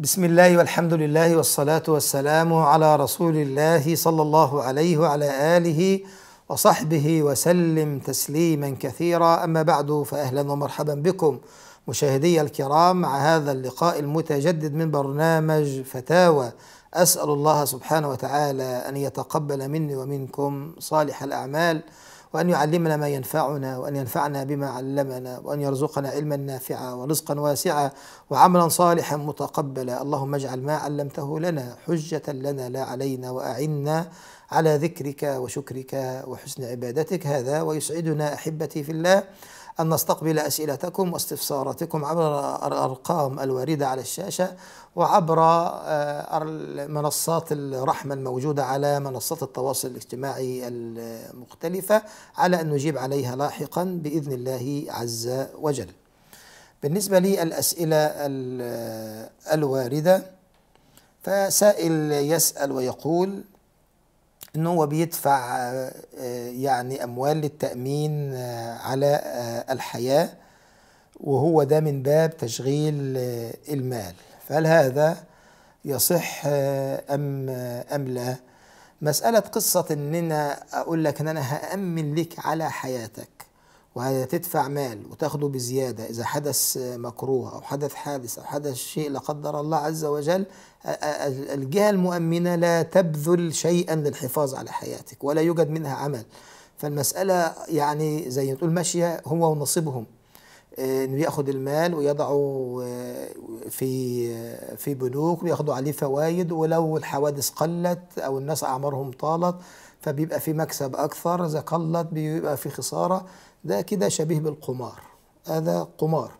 بسم الله والحمد لله والصلاة والسلام على رسول الله صلى الله عليه وعلى آله وصحبه وسلم تسليما كثيرا أما بعد فأهلا ومرحبا بكم مشاهدي الكرام مع هذا اللقاء المتجدد من برنامج فتاوى أسأل الله سبحانه وتعالى أن يتقبل مني ومنكم صالح الأعمال وأن يعلمنا ما ينفعنا وأن ينفعنا بما علمنا وأن يرزقنا علما نافعا ورزقا واسعا وعملا صالحا متقبلا اللهم اجعل ما علمته لنا حجة لنا لا علينا وأعنا على ذكرك وشكرك وحسن عبادتك هذا ويسعدنا أحبتي في الله أن نستقبل أسئلتكم واستفساراتكم عبر الأرقام الواردة على الشاشة وعبر آه، منصات الرحمة الموجودة على منصات التواصل الاجتماعي المختلفة على أن نجيب عليها لاحقا بإذن الله عز وجل بالنسبة للأسئلة الواردة فسائل يسأل ويقول ان هو بيدفع آه، يعني اموال للتامين آه، على آه، الحياه وهو ده من باب تشغيل المال فهل هذا يصح ام ام لا مساله قصه اننا اقول لك ان انا هامن لك على حياتك وهتدفع مال وتاخده بزيادة إذا حدث مكروه أو حدث حادث أو حدث شيء لا قدر الله عز وجل الجهة المؤمنة لا تبذل شيئا للحفاظ على حياتك ولا يوجد منها عمل فالمسألة يعني زي ما تقول ماشية هو ونصيبهم آه، انه ياخد المال ويضعه آه، في آه، في بنوك وياخدوا عليه فوايد ولو الحوادث قلت او الناس اعمارهم طالت فبيبقى في مكسب اكثر اذا قلت بيبقى في خساره ده كده شبيه بالقمار هذا قمار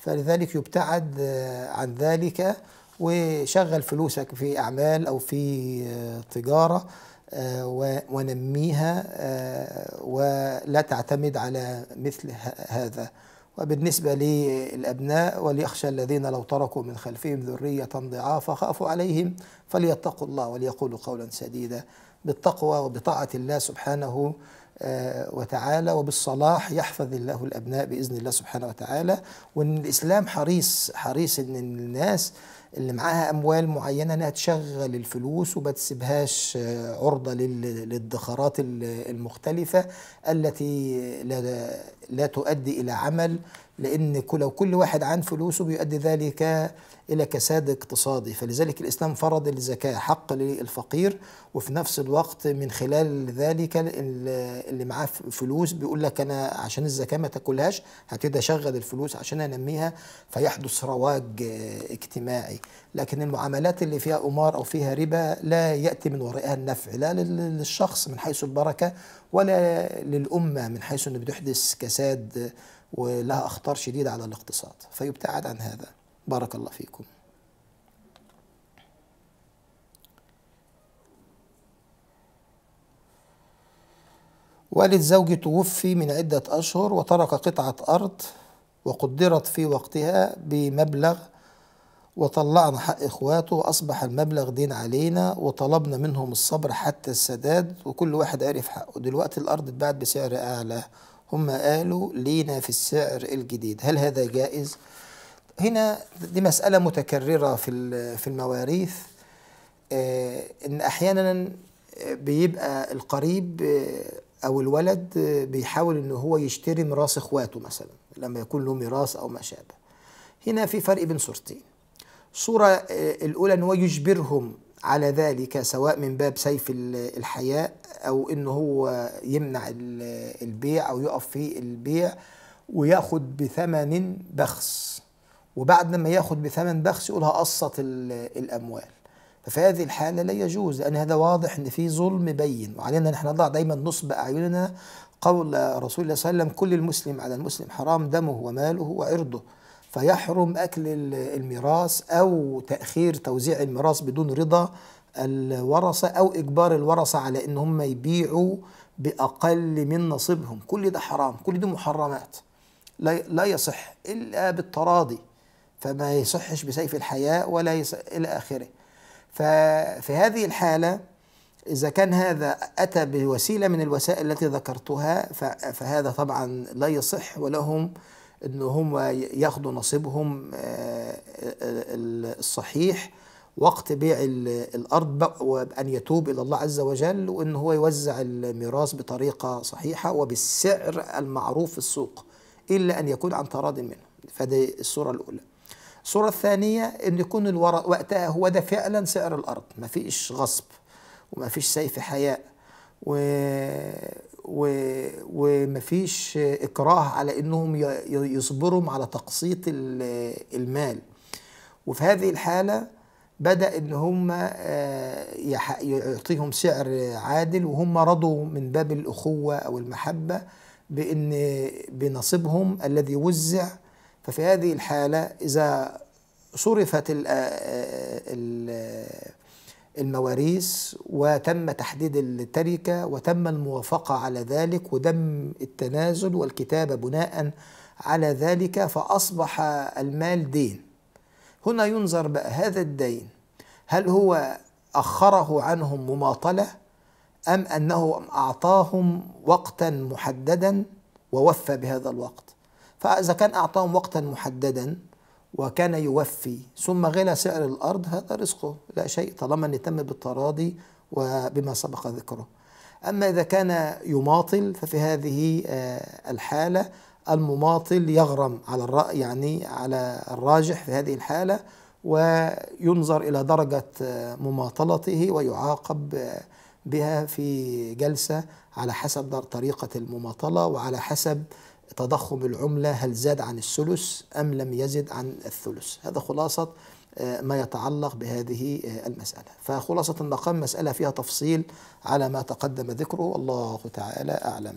فلذلك يبتعد آه، عن ذلك وشغل فلوسك في أعمال أو في آه، تجارة آه، ونميها ولا تعتمد على مثل هذا وبالنسبة للأبناء وليخشى الذين لو تركوا من خلفهم ذرية ضعافا خافوا عليهم فليتقوا الله وليقولوا قولا سديدا بالتقوى وبطاعة الله سبحانه آه، وتعالى وبالصلاح يحفظ الله الأبناء بإذن الله سبحانه وتعالى وإن الإسلام حريص حريص إن الناس اللي معاها أموال معينة إنها تشغل الفلوس وما تسيبهاش آه، عرضة للادخارات المختلفة التي لا تؤدي إلى عمل لأن لو كل واحد عن فلوسه بيؤدي ذلك إلى كساد اقتصادي فلذلك الإسلام فرض الزكاة حق للفقير وفي نفس الوقت من خلال ذلك اللي معاه فلوس بيقول لك أنا عشان الزكاة ما تاكلهاش هبتدي أشغل الفلوس عشان أنميها فيحدث رواج اجتماعي لكن المعاملات اللي فيها قمار أو فيها ربا لا يأتي من ورائها النفع لا للشخص من حيث البركة ولا للأمة من حيث أنه بتحدث كساد ولها أخطار شديدة على الاقتصاد فيبتعد عن هذا بارك الله فيكم والد زوجي توفي من عدة أشهر وترك قطعة أرض وقدرت في وقتها بمبلغ وطلعنا حق إخواته وأصبح المبلغ دين علينا وطلبنا منهم الصبر حتى السداد وكل واحد عرف حقه دلوقتي الأرض اتباعت بسعر أعلى هم قالوا لينا في السعر الجديد هل هذا جائز؟ هنا دي مسألة متكررة في في المواريث آه، إن أحيانا بيبقى القريب آه، أو الولد آه، بيحاول إن هو يشتري ميراث إخواته مثلا لما يكون له ميراث أو ما شابه هنا في فرق بين صورتين الصورة الأولى إن هو يجبرهم على ذلك سواء من باب سيف الحياء أو إن هو يمنع البيع أو يقف في البيع وياخد بثمن بخس وبعد ما ياخد بثمن بخس يقول هقسط الأموال ففي هذه الحالة لا يجوز لأن هذا واضح أن في ظلم بين وعلينا نحن نضع دايما نصب أعيننا قول رسول الله صلى الله عليه وسلم كل المسلم على المسلم حرام دمه وماله وعرضه فيحرم أكل الميراث أو تأخير توزيع الميراث بدون رضا الورثة أو إجبار الورثة على إن هم يبيعوا بأقل من نصيبهم كل ده حرام كل دي محرمات لا يصح إلا بالتراضي فما يصحش بسيف الحياة ولا يصح إلى آخره ففي هذه الحالة إذا كان هذا أتى بوسيلة من الوسائل التي ذكرتها فهذا طبعا لا يصح ولهم ان هم ياخدوا نصيبهم آه، آه، الصحيح وقت بيع الارض وان يتوب الى الله عز وجل وان هو يوزع الميراث بطريقه صحيحه وبالسعر المعروف في السوق الا ان يكون عن تراض منه فدي الصوره الاولى الصوره الثانيه ان يكون الورق وقتها هو ده فعلا سعر الارض مفيش غصب ومفيش سيف حياء و ومفيش اكراه على انهم يصبرهم على تقسيط المال وفي هذه الحاله بدا ان هم آه، يعطيهم سعر عادل وهم رضوا من باب الاخوه او المحبه بان بنصيبهم الذي وزع ففي هذه الحاله اذا صرفت ال آه، ال المواريث وتم تحديد التركه وتم الموافقه على ذلك وتم التنازل والكتابه بناء على ذلك فاصبح المال دين هنا ينظر بقى هذا الدين هل هو اخره عنهم مماطله ام انه اعطاهم وقتا محددا ووفى بهذا الوقت فاذا كان اعطاهم وقتا محددا وكان يوفي ثم غلى سعر الأرض هذا رزقه لا شيء طالما أن تم بالتراضي وبما سبق ذكره أما إذا كان يماطل ففي هذه آه، الحالة المماطل يغرم على الرأي يعني على الراجح في هذه الحالة وينظر إلى درجة آه، مماطلته ويعاقب آه، بها في جلسة على حسب طريقة المماطلة وعلى حسب تضخم العملة هل زاد عن الثلث أم لم يزد عن الثلث هذا خلاصة آه، ما يتعلق بهذه آه، المسألة فخلاصة النقام مسألة فيها تفصيل على ما تقدم ذكره والله تعالى أعلم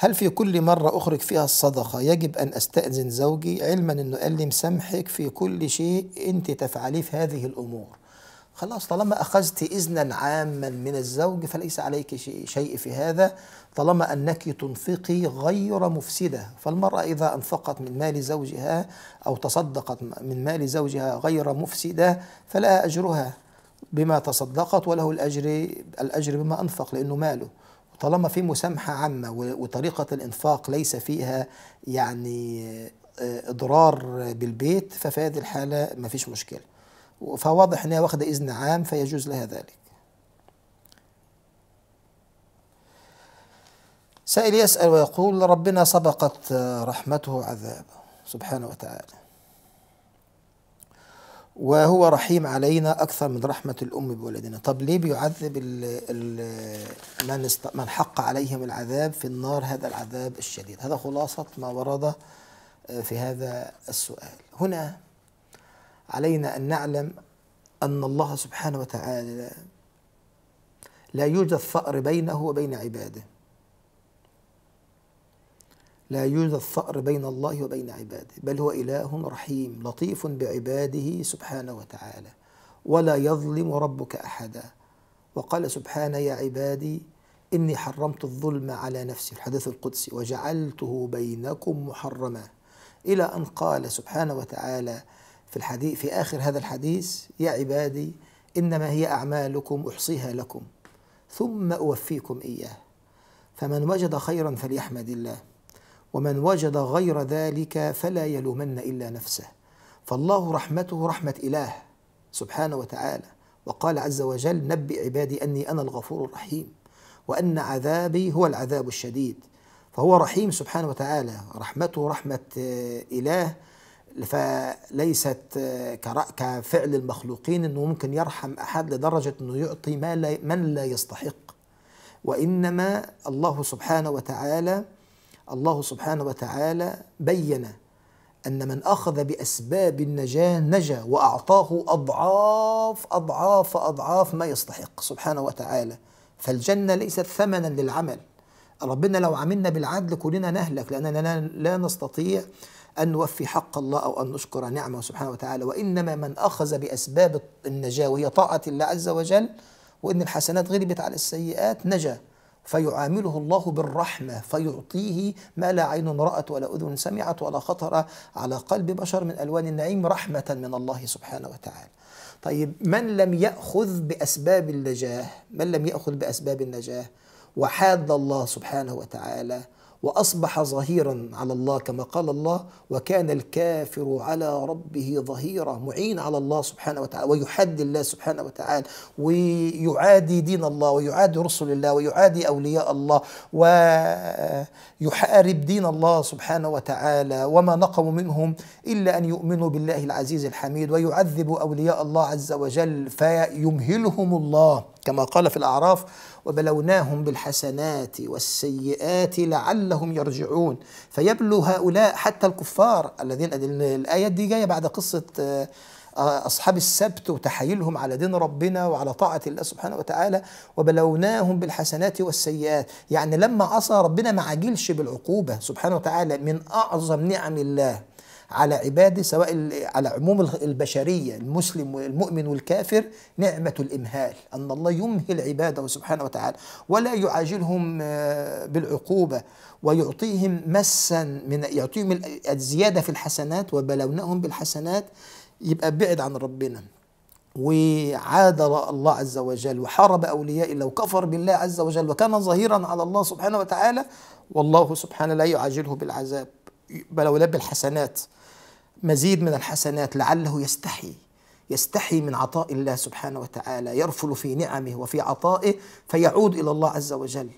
هل في كل مرة أخرج فيها الصدقة يجب أن أستأذن زوجي علما أنه قال لي مسامحك في كل شيء أنت تفعليه في هذه الأمور خلاص طالما أخذت إذنا عاما من الزوج فليس عليك شيء في هذا طالما أنك تنفقي غير مفسدة فالمرأة إذا أنفقت من مال زوجها أو تصدقت من مال زوجها غير مفسدة فلها أجرها بما تصدقت وله الأجر الأجر بما أنفق لأنه ماله طالما في مسامحة عامة وطريقة الإنفاق ليس فيها يعني آه، إضرار بالبيت ففي هذه الحالة ما فيش مشكلة فواضح أنها واخدة إذن عام فيجوز لها ذلك سائل يسأل ويقول ربنا سبقت رحمته عذابه سبحانه وتعالى وهو رحيم علينا أكثر من رحمة الأم بولدنا طب ليه بيعذب الـ الـ من, من حق عليهم العذاب في النار هذا العذاب الشديد هذا خلاصة ما ورد في هذا السؤال هنا علينا أن نعلم أن الله سبحانه وتعالى لا يوجد ثأر بينه وبين عباده لا يوجد ثأر بين الله وبين عباده بل هو إله رحيم لطيف بعباده سبحانه وتعالى ولا يظلم ربك أحدا وقال سبحانه يا عبادي إني حرمت الظلم على نفسي الحديث القدسي وجعلته بينكم محرما إلى أن قال سبحانه وتعالى في الحديث في آخر هذا الحديث يا عبادي إنما هي أعمالكم أحصيها لكم ثم أوفيكم إياه فمن وجد خيرا فليحمد الله ومن وجد غير ذلك فلا يلومن إلا نفسه فالله رحمته رحمة إله سبحانه وتعالى وقال عز وجل نبئ عبادي أني أنا الغفور الرحيم وأن عذابي هو العذاب الشديد فهو رحيم سبحانه وتعالى رحمته رحمة إله فليست آه، كفعل المخلوقين انه ممكن يرحم احد لدرجه انه يعطي ما لا من لا يستحق وانما الله سبحانه وتعالى الله سبحانه وتعالى بين ان من اخذ باسباب النجاه نجا واعطاه اضعاف اضعاف اضعاف ما يستحق سبحانه وتعالى فالجنه ليست ثمنا للعمل ربنا لو عملنا بالعدل كلنا نهلك لاننا لا نستطيع أن نوفي حق الله أو أن نشكر نعمه سبحانه وتعالى وإنما من أخذ بأسباب النجاة وهي طاعة الله عز وجل وإن الحسنات غلبت على السيئات نجا فيعامله الله بالرحمة فيعطيه ما لا عين رأت ولا أذن سمعت ولا خطر على قلب بشر من ألوان النعيم رحمة من الله سبحانه وتعالى طيب من لم يأخذ بأسباب النجاة من لم يأخذ بأسباب النجاة وحاد الله سبحانه وتعالى واصبح ظهيرا على الله كما قال الله وكان الكافر على ربه ظهيرا معين على الله سبحانه وتعالى ويحد الله سبحانه وتعالى ويعادي دين الله ويعادي رسل الله ويعادي اولياء الله ويحارب دين الله سبحانه وتعالى وما نقموا منهم الا ان يؤمنوا بالله العزيز الحميد ويعذبوا اولياء الله عز وجل فيمهلهم الله كما قال في الأعراف وبلوناهم بالحسنات والسيئات لعلهم يرجعون فيبلو هؤلاء حتى الكفار الذين الآية دي جاية بعد قصة آه، أصحاب السبت وتحايلهم على دين ربنا وعلى طاعة الله سبحانه وتعالى وبلوناهم بالحسنات والسيئات يعني لما عصى ربنا ما عجلش بالعقوبة سبحانه وتعالى من أعظم نعم الله على عباده سواء على عموم البشريه المسلم والمؤمن والكافر نعمه الامهال ان الله يمهل عباده سبحانه وتعالى ولا يعاجلهم آه، بالعقوبه ويعطيهم مسا من يعطيهم الزياده في الحسنات وبلوناهم بالحسنات يبقى بعد عن ربنا وعاد الله عز وجل وحارب أولياء الله وكفر بالله عز وجل وكان ظهيرا على الله سبحانه وتعالى والله سبحانه لا يعاجله بالعذاب بل ولو بالحسنات مزيد من الحسنات لعله يستحي يستحي من عطاء الله سبحانه وتعالى يرفل في نعمه وفي عطائه فيعود الى الله عز وجل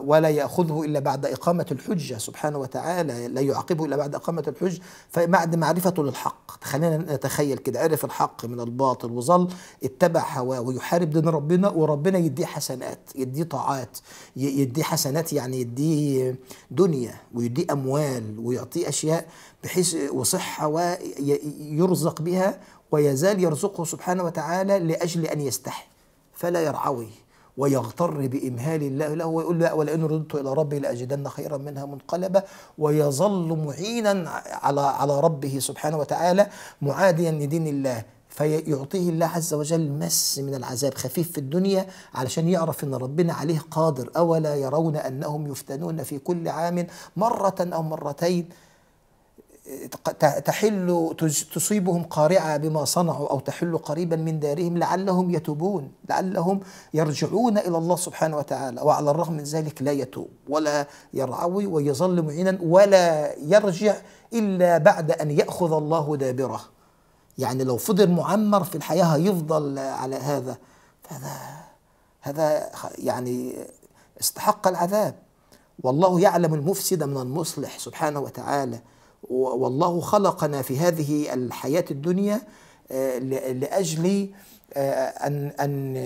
ولا يأخذه إلا بعد إقامة الحجة سبحانه وتعالى لا يعاقبه إلا بعد إقامة الحجة فبعد معرفته للحق خلينا نتخيل كده عرف الحق من الباطل وظل اتبع هواه ويحارب دين ربنا وربنا يديه حسنات يديه طاعات يديه حسنات يعني يديه دنيا ويديه أموال ويعطيه أشياء بحيث وصحة ويرزق بها ويزال يرزقه سبحانه وتعالى لأجل أن يستحي فلا يرعوي ويغتر بإمهال الله له ويقول لا ولئن رددت إلى ربي لأجدن خيرا منها منقلبا ويظل معينا على على ربه سبحانه وتعالى معاديا لدين الله فيعطيه الله عز وجل مس من العذاب خفيف في الدنيا علشان يعرف ان ربنا عليه قادر اولا يرون انهم يفتنون في كل عام مره او مرتين تحل تصيبهم قارعه بما صنعوا او تحل قريبا من دارهم لعلهم يتوبون لعلهم يرجعون الى الله سبحانه وتعالى وعلى الرغم من ذلك لا يتوب ولا يرعوي ويظل معينا ولا يرجع الا بعد ان ياخذ الله دابره يعني لو فضل معمر في الحياه هيفضل على هذا هذا هذا يعني استحق العذاب والله يعلم المفسد من المصلح سبحانه وتعالى والله خلقنا في هذه الحياة الدنيا آه، لأجل آه، أن أن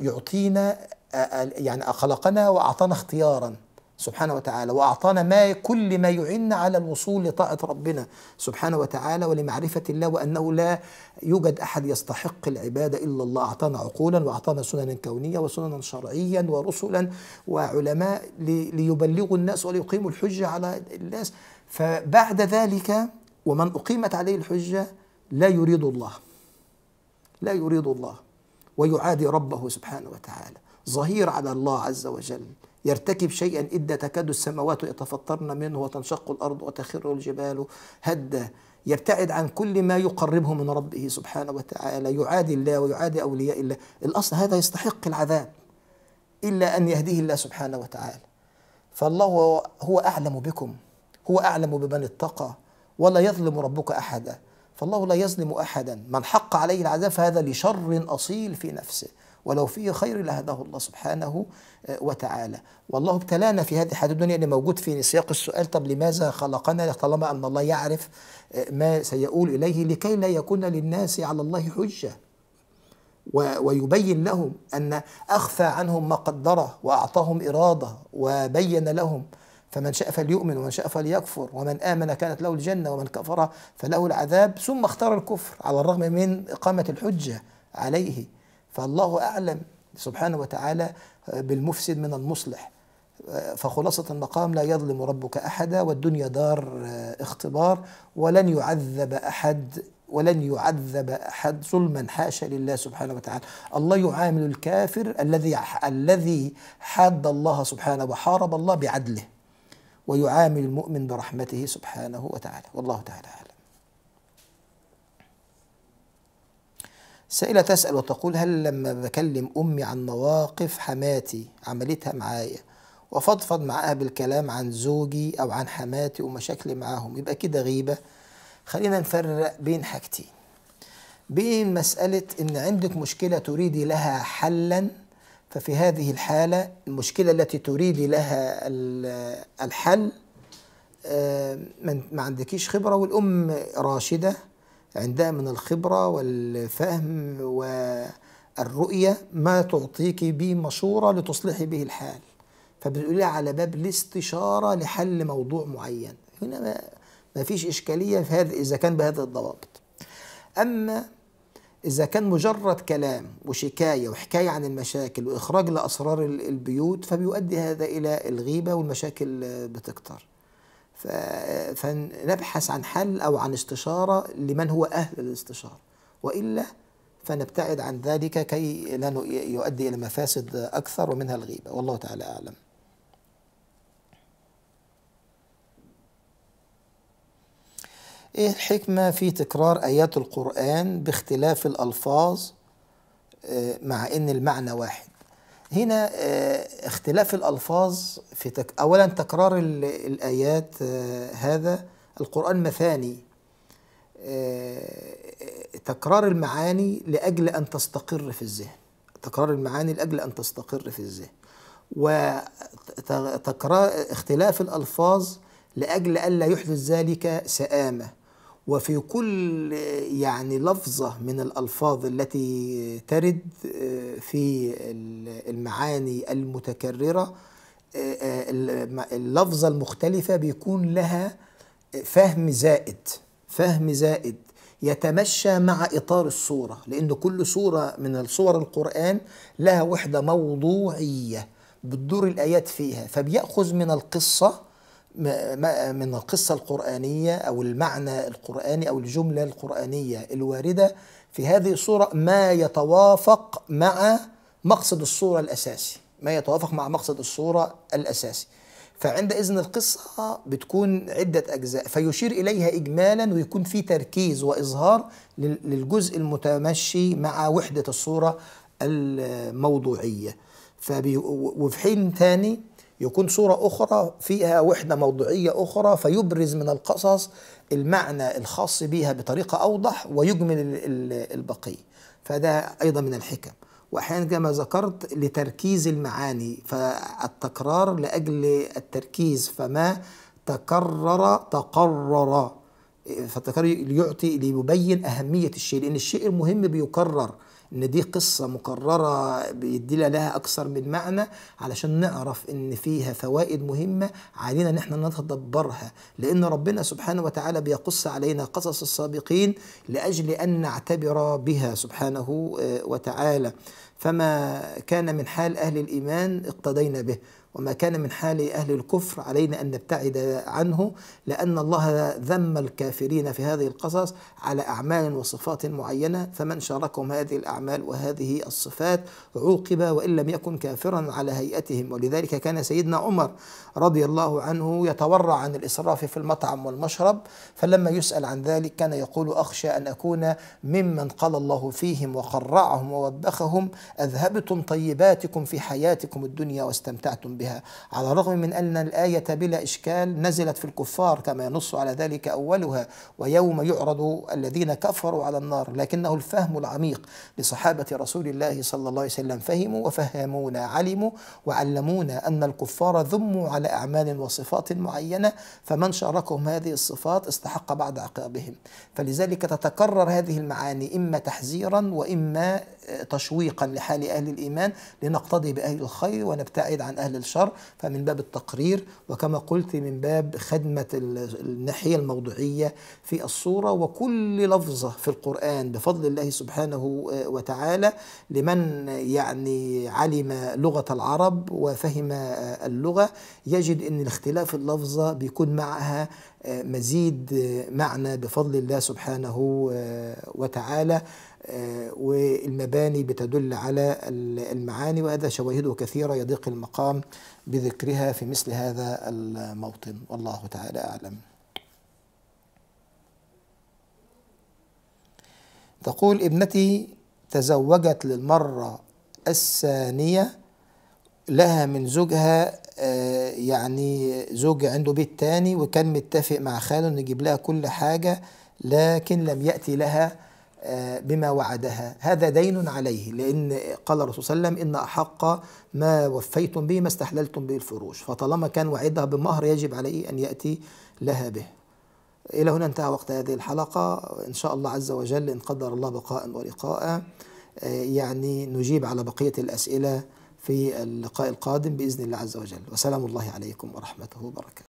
يعطينا آه، يعني خلقنا وأعطانا اختيارا سبحانه وتعالى وأعطانا ما كل ما يعين على الوصول لطاعة ربنا سبحانه وتعالى ولمعرفة الله وأنه لا يوجد أحد يستحق العبادة إلا الله أعطانا عقولا وأعطانا سننا كونية وسننا شرعيا ورسلا وعلماء ليبلغوا الناس وليقيموا الحجة على الناس فبعد ذلك ومن أقيمت عليه الحجة لا يريد الله لا يريد الله ويعادي ربه سبحانه وتعالى ظهير على الله عز وجل يرتكب شيئا إدى تكاد السماوات يتفطرن منه وتنشق الأرض وتخر الجبال هدا يبتعد عن كل ما يقربه من ربه سبحانه وتعالى يعادي الله ويعادي أولياء الله الأصل هذا يستحق العذاب إلا أن يهديه الله سبحانه وتعالى فالله هو أعلم بكم هو أعلم بمن اتقى ولا يظلم ربك أحدا فالله لا يظلم أحدا من حق عليه العذاب فهذا لشر أصيل في نفسه ولو فيه خير لهداه الله سبحانه آه، وتعالى والله ابتلانا في هذه الحياة الدنيا اللي يعني موجود في سياق السؤال طب لماذا خلقنا طالما أن الله يعرف آه، ما سيقول إليه لكي لا يكون للناس على الله حجة ويبين لهم أن أخفى عنهم ما قدره وأعطاهم إرادة وبين لهم فمن شاء فليؤمن ومن شاء فليكفر ومن آمن كانت له الجنة ومن كفر فله العذاب ثم اختار الكفر على الرغم من إقامة الحجة عليه فالله أعلم سبحانه وتعالى بالمفسد من المصلح فخلاصة المقام لا يظلم ربك أحدا والدنيا دار اختبار ولن يعذب أحد ولن يعذب احد ظلما حاشا لله سبحانه وتعالى الله يعامل الكافر الذي الذي حاد الله سبحانه وحارب الله بعدله ويعامل المؤمن برحمته سبحانه وتعالى والله تعالى أعلم سائلة تسأل وتقول هل لما بكلم أمي عن مواقف حماتي عملتها معايا وفضفض معاها بالكلام عن زوجي أو عن حماتي ومشاكلي معاهم يبقى كده غيبة خلينا نفرق بين حاجتين بين مسألة إن عندك مشكلة تريدي لها حلاً ففي هذه الحالة المشكلة التي تريد لها الحل آه، ما عندكيش خبرة والأم راشدة عندها من الخبرة والفهم والرؤية ما تعطيك به مشورة لتصلحي به الحال فبتقولي على باب الاستشارة لحل موضوع معين هنا ما فيش إشكالية في هذا إذا كان بهذا الضوابط أما إذا كان مجرد كلام وشكاية وحكاية عن المشاكل وإخراج لأسرار البيوت فبيؤدي هذا إلى الغيبة والمشاكل بتكتر فنبحث عن حل أو عن استشارة لمن هو أهل الاستشارة وإلا فنبتعد عن ذلك كي لا يؤدي إلى مفاسد أكثر ومنها الغيبة والله تعالى أعلم ايه الحكمة في تكرار آيات القرآن باختلاف الألفاظ آه، مع ان المعنى واحد هنا آه، اختلاف الألفاظ في تك... أولا تكرار الآيات آه، هذا القرآن مثاني تكرار المعاني لأجل أن تستقر في الذهن تكرار المعاني لأجل أن تستقر في الذهن وتكرار اختلاف الألفاظ لأجل ألا يحدث ذلك سآمة وفي كل يعني لفظة من الألفاظ التي ترد آه، في المعاني المتكررة آه، آه، اللفظة المختلفة بيكون لها فهم زائد فهم زائد يتمشى مع إطار الصورة لأن كل صورة من الصور القرآن لها وحدة موضوعية بتدور الآيات فيها فبيأخذ من القصة من القصة القرآنية أو المعنى القرآني أو الجملة القرآنية الواردة في هذه الصورة ما يتوافق مع مقصد الصورة الأساسي ما يتوافق مع مقصد الصورة الأساسي فعند إذن القصة بتكون عدة أجزاء فيشير إليها إجمالا ويكون في تركيز وإظهار للجزء المتمشي مع وحدة الصورة الموضوعية وفي حين ثاني يكون صورة أخرى فيها وحدة موضوعية أخرى فيبرز من القصص المعنى الخاص بها بطريقة أوضح ويجمل البقية فده أيضا من الحكم وأحيانا كما ذكرت لتركيز المعاني فالتكرار لأجل التركيز فما تكرر تقرر فالتكرار يعطي ليبين أهمية الشيء لأن الشيء المهم بيكرر ان دي قصه مكرره بيدينا لها اكثر من معنى علشان نعرف ان فيها فوائد مهمه علينا ان احنا نتدبرها لان ربنا سبحانه وتعالى بيقص علينا قصص السابقين لاجل ان نعتبر بها سبحانه آه، وتعالى فما كان من حال اهل الايمان اقتدينا به وما كان من حال أهل الكفر علينا أن نبتعد عنه لأن الله ذم الكافرين في هذه القصص على أعمال وصفات معينة فمن شاركهم هذه الأعمال وهذه الصفات عوقب وإن لم يكن كافرا على هيئتهم ولذلك كان سيدنا عمر رضي الله عنه يتورع عن الإسراف في المطعم والمشرب فلما يسأل عن ذلك كان يقول أخشى أن أكون ممن قال الله فيهم وقرعهم ووبخهم أذهبتم طيباتكم في حياتكم الدنيا واستمتعتم بها بها على الرغم من أن الآية بلا إشكال نزلت في الكفار كما ينص على ذلك أولها ويوم يعرض الذين كفروا على النار لكنه الفهم العميق لصحابة رسول الله صلى الله عليه وسلم فهموا وفهمونا علموا وعلمونا أن الكفار ذموا على أعمال وصفات معينة فمن شاركهم هذه الصفات استحق بعد عقابهم فلذلك تتكرر هذه المعاني إما تحذيرا وإما تشويقا لحال أهل الإيمان لنقتضي بأهل الخير ونبتعد عن أهل الشر الشر فمن باب التقرير وكما قلت من باب خدمة الناحية الموضوعية في الصورة وكل لفظة في القرآن بفضل الله سبحانه آه، وتعالى لمن يعني علم لغة العرب وفهم آه، اللغة يجد أن الاختلاف اللفظة بيكون معها مزيد معنى بفضل الله سبحانه آه، وتعالى آه، والمباني بتدل على المعاني وهذا شواهده كثيرة يضيق المقام بذكرها في مثل هذا الموطن والله تعالى أعلم تقول ابنتي تزوجت للمرة الثانية لها من زوجها آه، يعني زوج عنده بيت تاني وكان متفق مع خاله انه يجيب لها كل حاجه لكن لم ياتي لها آه، بما وعدها هذا دين عليه لأن قال الرسول صلى الله عليه وسلم إن أحق ما وفيتم به ما استحللتم به الفروش فطالما كان وعدها بمهر يجب عليه أن يأتي لها به إلى هنا انتهى وقت هذه الحلقة إن شاء الله عز وجل إن قدر الله بقاء ولقاء آه، يعني نجيب على بقية الأسئلة في اللقاء القادم باذن الله عز وجل وسلام الله عليكم ورحمته وبركاته